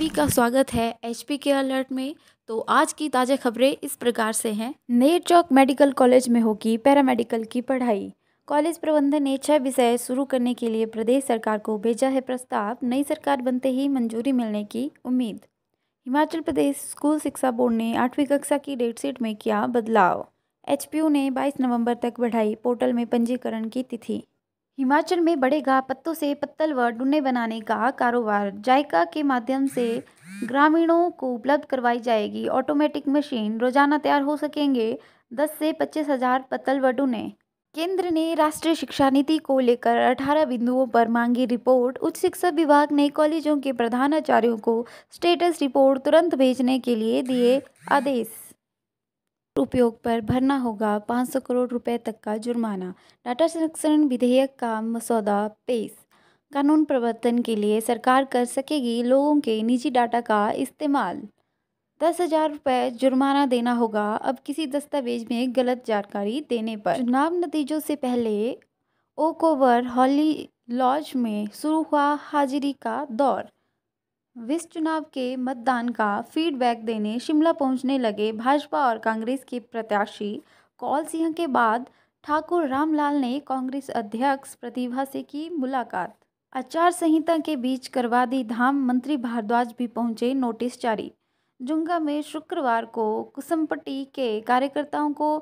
सभी का स्वागत है एच पी के अलर्ट में तो आज की ताज़ा खबरें इस प्रकार से हैं नेर चौक मेडिकल कॉलेज में होगी पैरामेडिकल की पढ़ाई कॉलेज प्रबंधन ने छह विषय शुरू करने के लिए प्रदेश सरकार को भेजा है प्रस्ताव नई सरकार बनते ही मंजूरी मिलने की उम्मीद हिमाचल प्रदेश स्कूल शिक्षा बोर्ड ने आठवीं कक्षा की डेटशीट में किया बदलाव एच ने बाईस नवम्बर तक बढ़ाई पोर्टल में पंजीकरण की तिथि हिमाचल में बड़े बढ़ेगा पत्तों से पत्तल व डुन्ने बनाने का कारोबार जायका के माध्यम से ग्रामीणों को उपलब्ध करवाई जाएगी ऑटोमेटिक मशीन रोजाना तैयार हो सकेंगे दस से पच्चीस हजार पत्तल व डुन्ने केंद्र ने राष्ट्रीय शिक्षा नीति को लेकर 18 बिंदुओं पर मांगी रिपोर्ट उच्च शिक्षा विभाग ने कॉलेजों के प्रधानाचार्यों को स्टेटस रिपोर्ट तुरंत भेजने के लिए दिए आदेश उपयोग पर भरना होगा 500 करोड़ रुपए तक का जुर्माना डाटा संरक्षण विधेयक का मसौदा पेश कानून प्रवर्तन के लिए सरकार कर सकेगी लोगों के निजी डाटा का इस्तेमाल दस हजार रुपए जुर्माना देना होगा अब किसी दस्तावेज में गलत जानकारी देने पर चुनाव नतीजों से पहले ओकोवर हॉली लॉज में शुरू हुआ हाजिरी का दौर विस चुनाव के मतदान का फीडबैक देने शिमला पहुंचने लगे भाजपा और कांग्रेस के प्रत्याशी कौल सिंह के बाद ठाकुर रामलाल ने कांग्रेस अध्यक्ष प्रतिभा से की मुलाकात आचार संहिता के बीच करवा दी धाम मंत्री भारद्वाज भी पहुंचे नोटिस जारी जुंगा में शुक्रवार को कुसमपट्टी के कार्यकर्ताओं को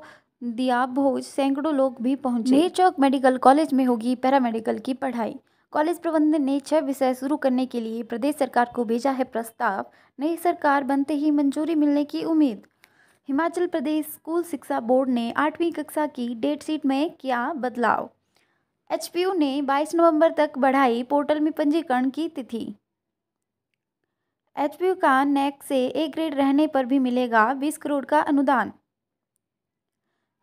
दिया भोज सैकड़ों लोग भी पहुंचे चौक मेडिकल कॉलेज में होगी पैरामेडिकल की पढ़ाई कॉलेज प्रबंधन ने छह विषय शुरू करने के लिए प्रदेश सरकार को भेजा है प्रस्ताव नई सरकार बनते ही मंजूरी मिलने की उम्मीद हिमाचल प्रदेश स्कूल शिक्षा बोर्ड ने आठवीं कक्षा की डेट शीट में किया बदलाव एच ने 22 नवंबर तक बढ़ाई पोर्टल में पंजीकरण की तिथि एच का नैक से ए ग्रेड रहने पर भी मिलेगा 20 करोड़ का अनुदान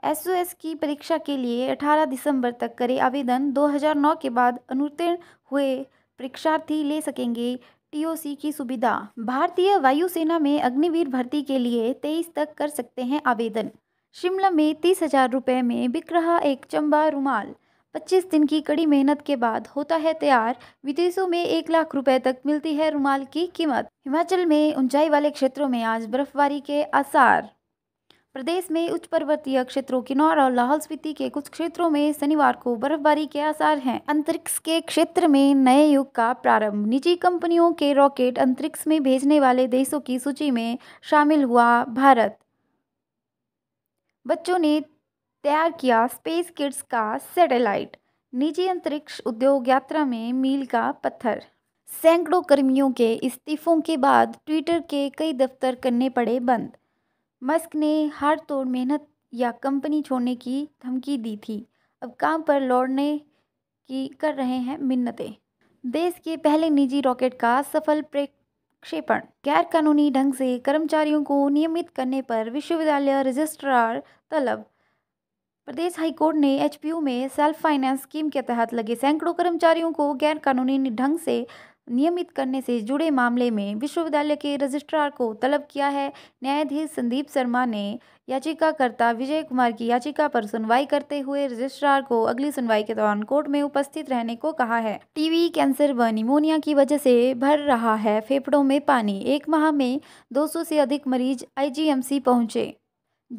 एस की परीक्षा के लिए 18 दिसंबर तक करें आवेदन 2009 के बाद अनुत्तीर्ण हुए परीक्षार्थी ले सकेंगे टीओसी की सुविधा भारतीय वायुसेना में अग्निवीर भर्ती के लिए 23 तक कर सकते हैं आवेदन शिमला में तीस हजार रुपये में बिक रहा एक चंबा रुमाल 25 दिन की कड़ी मेहनत के बाद होता है तैयार विदेशों में एक लाख रुपए तक मिलती है रुमाल की कीमत हिमाचल में ऊंचाई वाले क्षेत्रों में आज बर्फबारी के आसार प्रदेश में उच्च पर्वतीय क्षेत्रों किन्नौर और लाहौल स्पीति के कुछ क्षेत्रों में शनिवार को बर्फबारी के आसार हैं अंतरिक्ष के क्षेत्र में नए युग का प्रारंभ निजी कंपनियों के रॉकेट अंतरिक्ष में भेजने वाले देशों की सूची में शामिल हुआ भारत बच्चों ने तैयार किया स्पेस किड्स का सैटेलाइट निजी अंतरिक्ष उद्योग यात्रा में मील का पत्थर सैकड़ों कर्मियों के इस्तीफों के बाद ट्विटर के कई दफ्तर करने पड़े बंद मस्क ने हार तोड़ मेहनत या कंपनी छोड़ने की धमकी दी थी अब काम पर लौटने की कर रहे हैं मिन्नतें देश के पहले निजी रॉकेट का सफल प्रक्षेपण गैर कानूनी ढंग से कर्मचारियों को नियमित करने पर विश्वविद्यालय रजिस्ट्रार तलब प्रदेश हाईकोर्ट ने एचपीयू में सेल्फ फाइनेंस स्कीम के तहत लगे सैकड़ों कर्मचारियों को गैर कानूनी ढंग से नियमित करने से जुड़े मामले में विश्वविद्यालय के रजिस्ट्रार को तलब किया है न्यायाधीश संदीप शर्मा ने याचिकाकर्ता विजय कुमार की याचिका पर सुनवाई करते हुए रजिस्ट्रार को अगली सुनवाई के दौरान कोर्ट में उपस्थित रहने को कहा है टीवी कैंसर व निमोनिया की वजह से भर रहा है फेफड़ों में पानी एक माह में 200 से अधिक मरीज आईजीएमसी पहुंचे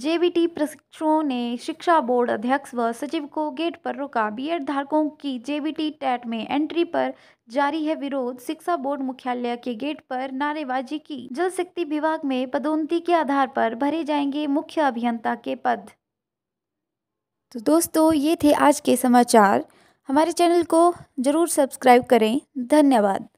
जेबीटी प्रशिक्षुओं ने शिक्षा बोर्ड अध्यक्ष व सचिव को गेट पर रोका बीएड धारकों की जेबीटी टेट में एंट्री पर जारी है विरोध शिक्षा बोर्ड मुख्यालय के गेट पर नारेबाजी की जल शक्ति विभाग में पदोन्नति के आधार पर भरे जाएंगे मुख्य अभियंता के पद तो दोस्तों ये थे आज के समाचार हमारे चैनल को ज़रूर सब्सक्राइब करें धन्यवाद